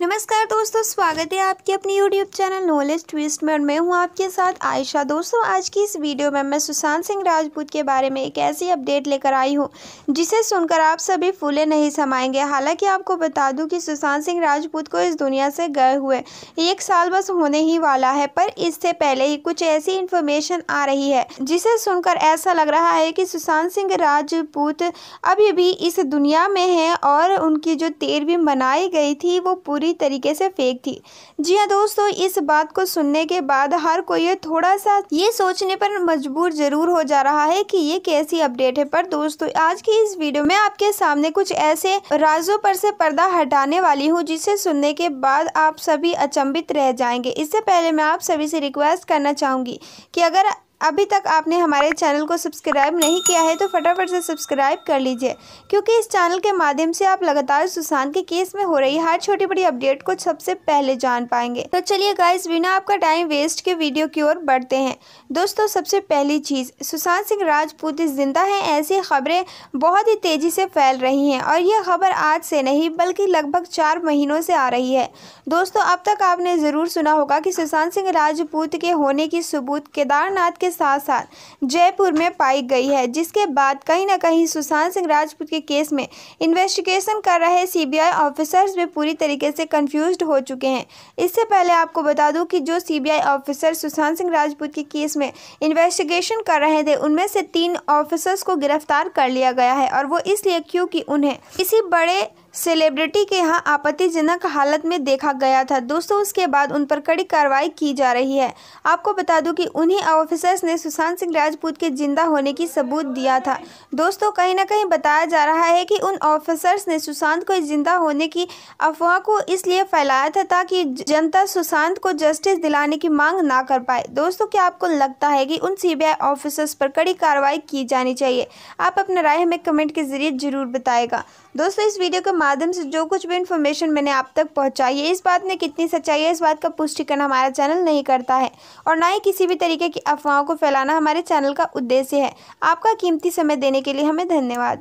नमस्कार दोस्तों स्वागत है आपके अपने YouTube चैनल नॉलेज ट्विस्ट में और मैं हूं आपके साथ आयशा दोस्तों आज की इस वीडियो में मैं सुशांत सिंह राजपूत के बारे में एक ऐसी अपडेट लेकर आई हूं जिसे सुनकर आप सभी फूले नहीं समाएंगे हालांकि आपको बता दूं कि सुशांत सिंह राजपूत को इस दुनिया से गए हुए एक साल बस होने ही वाला है पर इससे पहले ही कुछ ऐसी इन्फॉर्मेशन आ रही है जिसे सुनकर ऐसा लग रहा है कि सुशांत सिंह राजपूत अभी भी इस दुनिया में है और उनकी जो तेरवी मनाई गई थी वो पूरी बुरी तरीके से फेक थी जी हाँ दोस्तों इस बात को सुनने के बाद हर कोई थोड़ा सा ये सोचने पर मजबूर जरूर हो जा रहा है कि ये कैसी अपडेट है पर दोस्तों आज की इस वीडियो में आपके सामने कुछ ऐसे राजों पर से पर्दा हटाने वाली हूँ जिसे सुनने के बाद आप सभी अचंभित रह जाएंगे इससे पहले मैं आप सभी से रिक्वेस्ट करना चाहूंगी की अगर अभी तक आपने हमारे चैनल को सब्सक्राइब नहीं किया है तो फटाफट से सब्सक्राइब कर लीजिए क्योंकि इस चैनल के माध्यम से आप लगातार सुशांत के केस में हो रही हर छोटी बड़ी अपडेट को सबसे पहले जान पाएंगे तो चलिए गाइस बिना आपका टाइम वेस्ट के वीडियो की ओर बढ़ते हैं दोस्तों सबसे पहली चीज़ सुशांत सिंह राजपूत जिंदा है ऐसी खबरें बहुत ही तेज़ी से फैल रही हैं और यह खबर आज से नहीं बल्कि लगभग चार महीनों से आ रही है दोस्तों अब तक आपने ज़रूर सुना होगा कि सुशांत सिंह राजपूत के होने की सबूत केदारनाथ के के साथ साथ जयपुर में पाई गई है जिसके बाद कहीं ना कहीं सुशांत सिंह राजपूत के केस में इन्वेस्टिगेशन कर रहे सीबीआई ऑफिसर्स भी पूरी तरीके से कंफ्यूज हो चुके हैं इससे पहले आपको बता दूं कि जो सीबीआई ऑफिसर सुशांत सिंह राजपूत के केस में इन्वेस्टिगेशन कर रहे थे उनमें से तीन ऑफिसर्स को गिरफ्तार कर लिया गया है और वो इसलिए क्योंकि उन्हें किसी बड़े सेलिब्रिटी के यहाँ आपत्तिजनक हालत में देखा गया था दोस्तों उसके बाद उन पर कड़ी कार्रवाई की जा रही है आपको बता दूं कि उन्हीं ऑफिसर्स ने सुशांत सिंह राजपूत के जिंदा होने की सबूत दिया था दोस्तों कहीं ना कहीं बताया जा रहा है कि उन ऑफिसर्स ने सुशांत को जिंदा होने की अफवाह को इसलिए फैलाया था ताकि जनता सुशांत को जस्टिस दिलाने की मांग ना कर पाए दोस्तों क्या आपको लगता है कि उन सी ऑफिसर्स पर कड़ी कार्रवाई की जानी चाहिए आप अपना राय हमें कमेंट के जरिए जरूर बताएगा दोस्तों इस वीडियो को माध्यम से जो कुछ भी इन्फॉर्मेशन मैंने आप तक पहुंचाई है इस बात में कितनी सच्चाई है इस बात का पुष्टिकरण हमारा चैनल नहीं करता है और ना ही किसी भी तरीके की अफवाहों को फैलाना हमारे चैनल का उद्देश्य है आपका कीमती समय देने के लिए हमें धन्यवाद